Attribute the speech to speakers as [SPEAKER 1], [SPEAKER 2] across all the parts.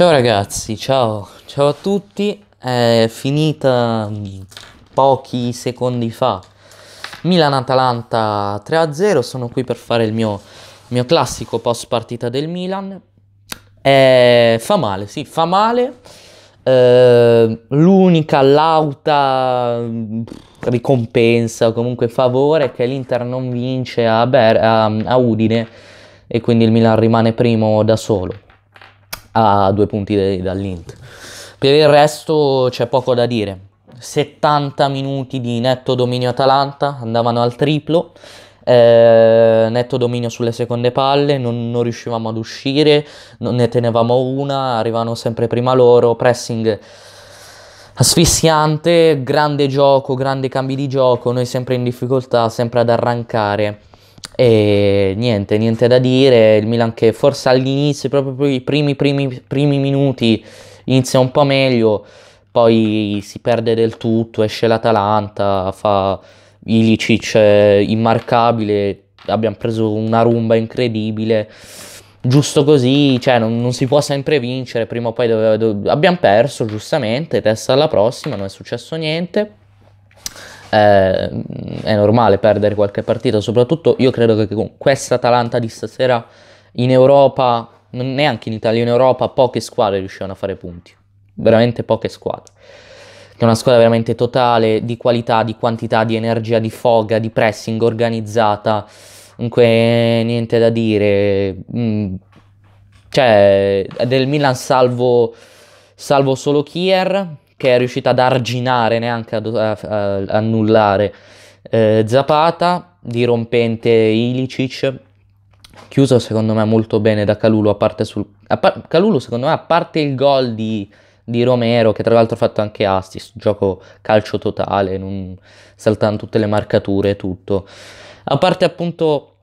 [SPEAKER 1] Ciao ragazzi, ciao, ciao a tutti, è finita mm, pochi secondi fa Milan-Atalanta 3-0, sono qui per fare il mio, mio classico post partita del Milan, eh, fa male, sì, fa male. Eh, l'unica lauta mm, ricompensa o comunque favore è che l'Inter non vince a, Ber- a, a Udine e quindi il Milan rimane primo da solo a due punti dall'Inter. Per il resto c'è poco da dire. 70 minuti di netto dominio Atalanta, andavano al triplo, eh, netto dominio sulle seconde palle, non, non, riuscivamo ad uscire, non ne tenevamo una, arrivano sempre prima loro, pressing asfissiante, grande gioco, grandi cambi di gioco, noi sempre in difficoltà, sempre ad arrancare. E niente, niente da dire, il Milan che forse all'inizio, proprio i primi, primi, primi minuti, inizia un po' meglio, poi si perde del tutto, esce l'Atalanta, fa Ilicic eh, immarcabile, abbiamo preso una rumba incredibile giusto così, cioè non, non, si può sempre vincere, prima o poi dove, dove, abbiamo perso giustamente, testa alla prossima, non è successo niente è, eh, è normale perdere qualche partita, soprattutto io credo che con questa Atalanta di stasera in Europa, neanche in Italia, in Europa poche squadre riuscivano a fare punti, veramente poche squadre. è una squadra veramente totale di qualità, di quantità, di energia, di foga, di pressing organizzata. Dunque, niente da dire. Mm. Cioè, del Milan salvo, salvo solo Kier, che è riuscita ad arginare, neanche ad, annullare eh, Zapata, dirompente Ilicic, chiuso secondo me molto bene da Calulo, a parte sul... A par, Calulu secondo me, a parte il gol di, di Romero, che tra l'altro ha fatto anche assist, gioco calcio totale, non saltano tutte le marcature e tutto. A parte appunto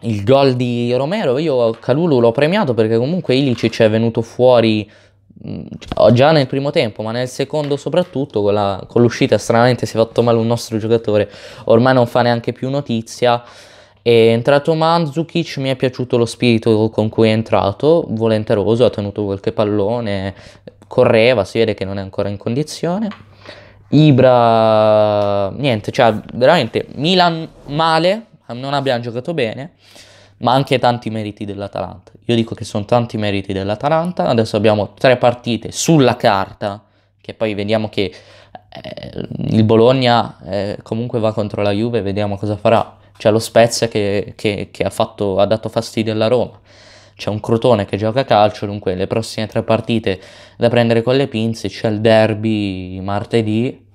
[SPEAKER 1] il gol di Romero, io Calulu l'ho premiato perché comunque Ilicic è venuto fuori cioè, già nel primo tempo, ma nel secondo soprattutto con, la, con, l'uscita stranamente si è fatto male un nostro giocatore, ormai non fa neanche più notizia. È entrato Mandzukic, mi è piaciuto lo spirito con cui è entrato, volenteroso, ha tenuto qualche pallone, correva, si vede che non è ancora in condizione. Ibra, niente, cioè veramente Milan male, non abbiamo giocato bene ma anche tanti meriti dell'Atalanta. Io dico che sono tanti meriti dell'Atalanta, adesso abbiamo tre partite sulla carta, che poi vediamo che eh, il Bologna eh, comunque va contro la Juve, vediamo cosa farà. C'è lo Spezia che, che, che ha, fatto, ha dato fastidio alla Roma c'è un Crotone che gioca a calcio, dunque le prossime tre partite da prendere con le pinze, c'è il derby martedì,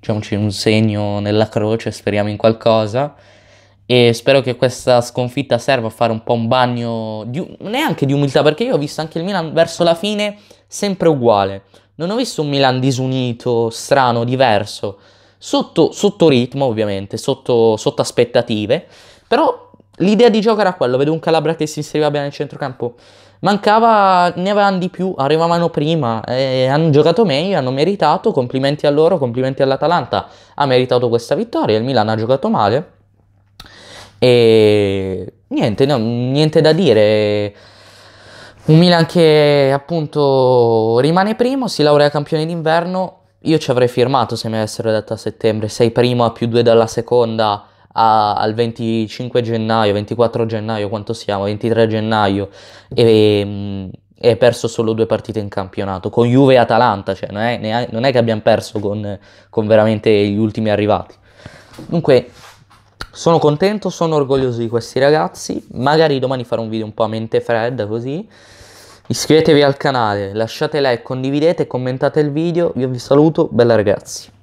[SPEAKER 1] c'è un segno nella croce, speriamo in qualcosa e spero che questa sconfitta serva a fare un po' un bagno di, neanche di umiltà perché io ho visto anche il Milan verso la fine sempre uguale non ho visto un Milan disunito, strano, diverso sotto, sotto ritmo ovviamente sotto, sotto, aspettative però l'idea di gioco era quello vedo un Calabria che si inseriva bene nel centrocampo mancava, ne avevano di più arrivavano prima, eh, hanno giocato meglio hanno meritato, complimenti a loro complimenti all'Atalanta ha meritato questa vittoria, il Milan ha giocato male e niente, no, niente da dire. Un Milan che appunto rimane primo, si laurea campione d'inverno. Io ci avrei firmato se mi avessero detto a settembre, sei primo a più due dalla seconda a, al 25 gennaio, 24 gennaio, quanto siamo, 23 gennaio mm, e, hai perso solo due partite in campionato con Juve e Atalanta, cioè non è, non è che abbiamo perso con, con veramente gli ultimi arrivati. Dunque sono contento, sono orgoglioso di questi ragazzi. Magari domani farò un video un po' a mente fredda così. Iscrivetevi al canale, lasciate like, condividete, commentate il video. Io vi saluto, bella ragazzi.